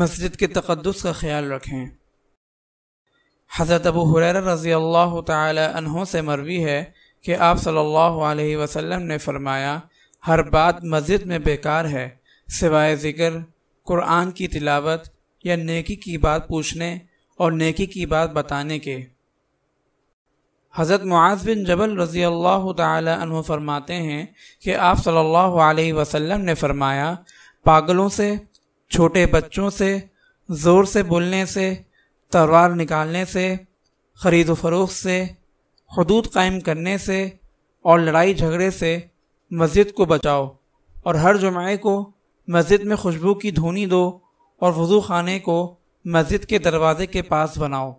मस्जिद के तक़दस का ख्याल रखें हज़रत अबू हुरैरा रज़ी अल्लाह तहों से मरवी है कि आप सल्लल्लाहु अलैहि वसल्लम ने फ़रमाया हर बात मस्जिद में बेकार है सिवाय ज़िक्र कुरान की तिलावत या नेकी की बात पूछने और नेकी की बात बताने के हज़रत मुआज़ बिन जबल रज़ी अल्लाह तु फरमाते हैं कि आप सल्लल्लाहु अलैहि वसल्लम ने फरमाया पागलों से छोटे बच्चों से ज़ोर से बोलने से तलवार निकालने से ख़रीद फरोख से हदूद कायम करने से और लड़ाई झगड़े से मस्जिद को बचाओ और हर जुमे को मस्जिद में खुशबू की धुनी दो और वज़ू खाने को मस्जिद के दरवाज़े के पास बनाओ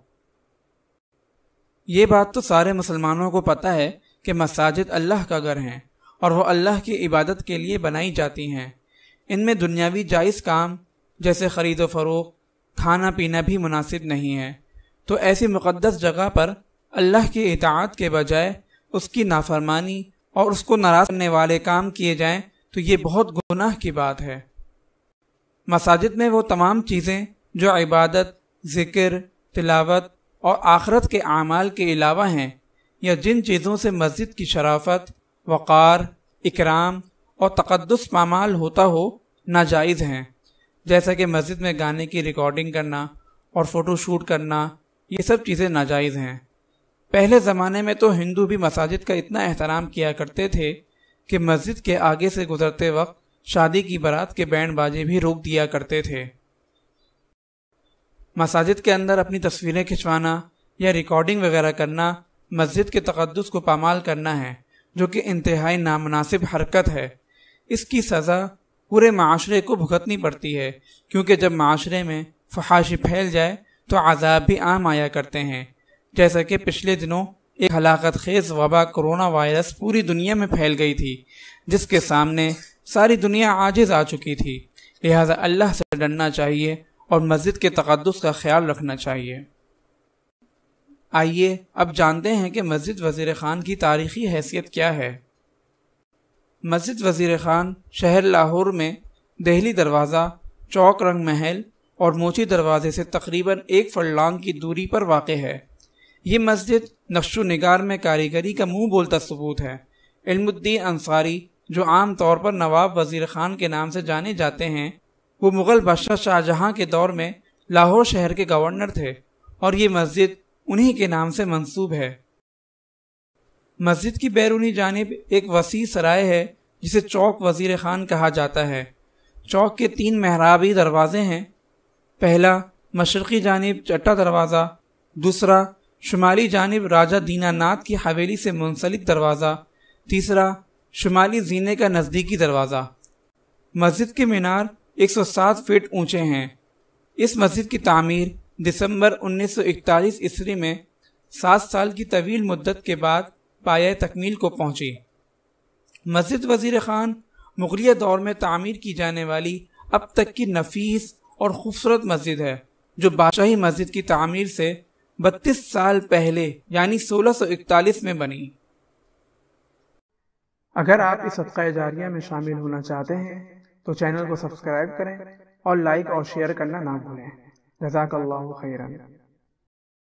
ये बात तो सारे मुसलमानों को पता है कि मसाजिद अल्लाह का घर हैं और वह अल्लाह की इबादत के लिए बनाई जाती हैं इनमें दुनियावी जायज़ काम जैसे खरीदो फ़रोख खाना पीना भी मुनासिब नहीं है तो ऐसी मुक़दस जगह पर अल्लाह की इतात के बजाय उसकी नाफरमानी और उसको नाराज़ करने वाले काम किए जाएं तो ये बहुत गुनाह की बात है मसाजिद में वो तमाम चीज़ें जो इबादत ज़िक्र तिलावत और आखरत के अमाल के अलावा हैं या जिन चीज़ों से मस्जिद की शराफत वक़ार इकराम और तकदस पामाल होता हो नाजायज़ हैं जैसा कि मस्जिद में गाने की रिकॉर्डिंग करना और फ़ोटो शूट करना ये सब चीज़ें नाजायज़ हैं पहले ज़माने में तो हिंदू भी मसाजिद का इतना एहतराम किया करते थे कि मस्जिद के आगे से गुज़रते वक्त शादी की बारात के बैंड बाजे भी रोक दिया करते थे मसाजिद के अंदर अपनी तस्वीरें खिंचवाना या रिकॉर्डिंग वगैरह करना मस्जिद के तकदस को पामाल करना है जो कि इंतहाई नामनासिब हरकत है इसकी सज़ा पूरे माशरे को भुगतनी पड़ती है क्योंकि जब माशरे में फहाशी फैल जाए तो आज़ाब भी आम आया करते हैं जैसा कि पिछले दिनों एक हलाकत खेज वबा कोरोना वायरस पूरी दुनिया में फैल गई थी जिसके सामने सारी दुनिया आजिज आ चुकी थी लिहाजा अल्लाह से डरना चाहिए और मस्जिद के तकदस का ख्याल रखना चाहिए आइए अब जानते हैं कि मस्जिद वज़ीर ख़ान की तारीखी हैसियत क्या है मस्जिद वज़ीर ख़ान शहर लाहौर में दहली दरवाज़ा चौक रंग महल और मोची दरवाज़े से तकरीबन एक फरलांग की दूरी पर वाक़ है ये मस्जिद नक्शो नगार में कारीगरी का मुँह बोलता सबूत है इल्मुद्दीन अंसारी जो आम तौर पर नवाब वज़ीर ख़ान के नाम से जाने जाते हैं वो मुग़ल बादशाह शाहजहां के दौर में लाहौर शहर के गवर्नर थे और ये मस्जिद उन्हीं के नाम से मंसूब है मस्जिद की बैरूनी जानब एक वसी सराय है जिसे चौक वजीर खान कहा जाता है चौक के तीन महराबी दरवाजे हैं पहला मशरक़ी जानब चट्टा दरवाज़ा दूसरा शुमाली जानब राजा दीनानाथ की हवेली से मुंसलिक दरवाज़ा तीसरा शुमाली जीने का नज़दीकी दरवाज़ा मस्जिद के मीनार 107 फीट ऊंचे हैं इस मस्जिद की तामीर दिसंबर 1941 ईस्वी में सात साल की तवील मुद्दत के बाद पाया तकमील को पहुंची मस्जिद वजीर खान मुगलिया दौर में तामीर की जाने वाली अब तक की नफीस और खूबसूरत मस्जिद है जो बादशाही मस्जिद की तामीर से 32 साल पहले यानी 1641 में बनी अगर आप इस सदका जारिया में शामिल होना चाहते हैं तो चैनल को सब्सक्राइब करें और लाइक और शेयर करना ना भूलें जजाक खैरन